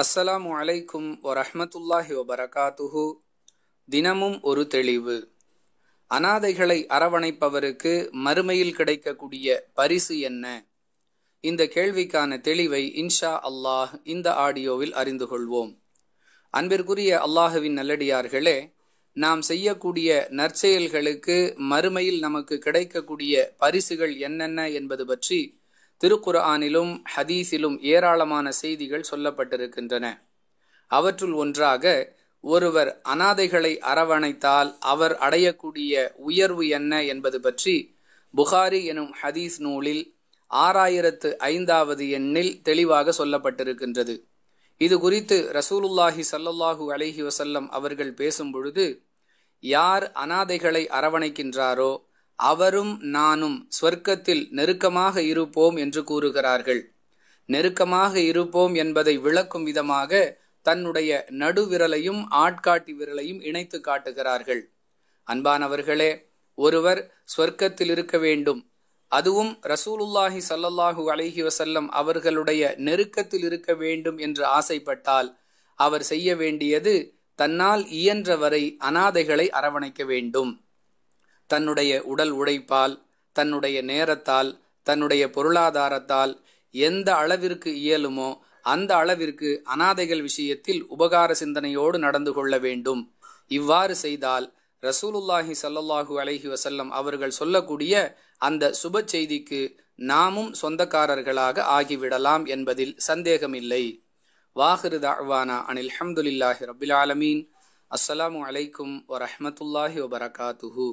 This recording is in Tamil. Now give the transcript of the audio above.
அஸ்ஸலாமு அலைக்கும் வரஹமத்துல்லாஹி வபரகாத்துஹு தினமும் ஒரு தெளிவு அனாதைகளை அரவணைப்பவருக்கு மறுமையில் கிடைக்கக்கூடிய பரிசு என்ன இந்த கேள்விக்கான தெளிவை இன்ஷா அல்லாஹ் இந்த ஆடியோவில் அறிந்து கொள்வோம் அன்பிற்குரிய அல்லாஹுவின் நல்லடியார்களே நாம் செய்யக்கூடிய நற்செயல்களுக்கு மறுமையில் நமக்கு கிடைக்கக்கூடிய பரிசுகள் என்னென்ன என்பது பற்றி திருக்குர்ஆனிலும் ஹதீஸிலும் ஏராளமான செய்திகள் சொல்லப்பட்டிருக்கின்றன அவற்றுள் ஒன்றாக ஒருவர் அனாதைகளை அரவணைத்தால் அவர் அடையக்கூடிய உயர்வு என்ன என்பது பற்றி புகாரி எனும் ஹதீஸ் நூலில் ஆறாயிரத்து ஐந்தாவது எண்ணில் தெளிவாக சொல்லப்பட்டிருக்கின்றது இது குறித்து ரசூலுல்லாஹி சல்லல்லாஹு அலஹி வசல்லம் அவர்கள் பேசும் பொழுது யார் அனாதைகளை அரவணைக்கின்றாரோ அவரும் நானும் ஸ்வர்க்கத்தில் நெருக்கமாக இருப்போம் என்று கூறுகிறார்கள் நெருக்கமாக இருப்போம் என்பதை விளக்கும் விதமாக தன்னுடைய நடுவிரலையும் ஆட்காட்டி விரலையும் இணைத்து காட்டுகிறார்கள் அன்பானவர்களே ஒருவர் ஸ்வர்க்கத்தில் இருக்க வேண்டும் அதுவும் ரசூலுல்லாஹி சல்லல்லாஹு அலஹி வசல்லம் அவர்களுடைய நெருக்கத்தில் இருக்க வேண்டும் என்று ஆசைப்பட்டால் அவர் செய்ய வேண்டியது தன்னால் இயன்றவரை அனாதைகளை அரவணைக்க வேண்டும் தன்னுடைய உடல் உழைப்பால் தன்னுடைய நேரத்தால் தன்னுடைய பொருளாதாரத்தால் எந்த அளவிற்கு இயலுமோ அந்த அளவிற்கு அனாதைகள் விஷயத்தில் உபகார சிந்தனையோடு நடந்து கொள்ள வேண்டும் இவ்வாறு செய்தால் ரசூலுல்லாஹி சல்லாஹூ அலஹி வசல்லம் அவர்கள் சொல்லக்கூடிய அந்த சுப செய்திக்கு நாமும் சொந்தக்காரர்களாக ஆகிவிடலாம் என்பதில் சந்தேகமில்லை வாஹிரு தாழ்வானா அனில் ஹம்துலில்லாஹி ரபில் ஆலமீன் அஸ்ஸலாமு அலைக்கும் வரஹமத்துல்லாஹி வபரகாத்துஹூ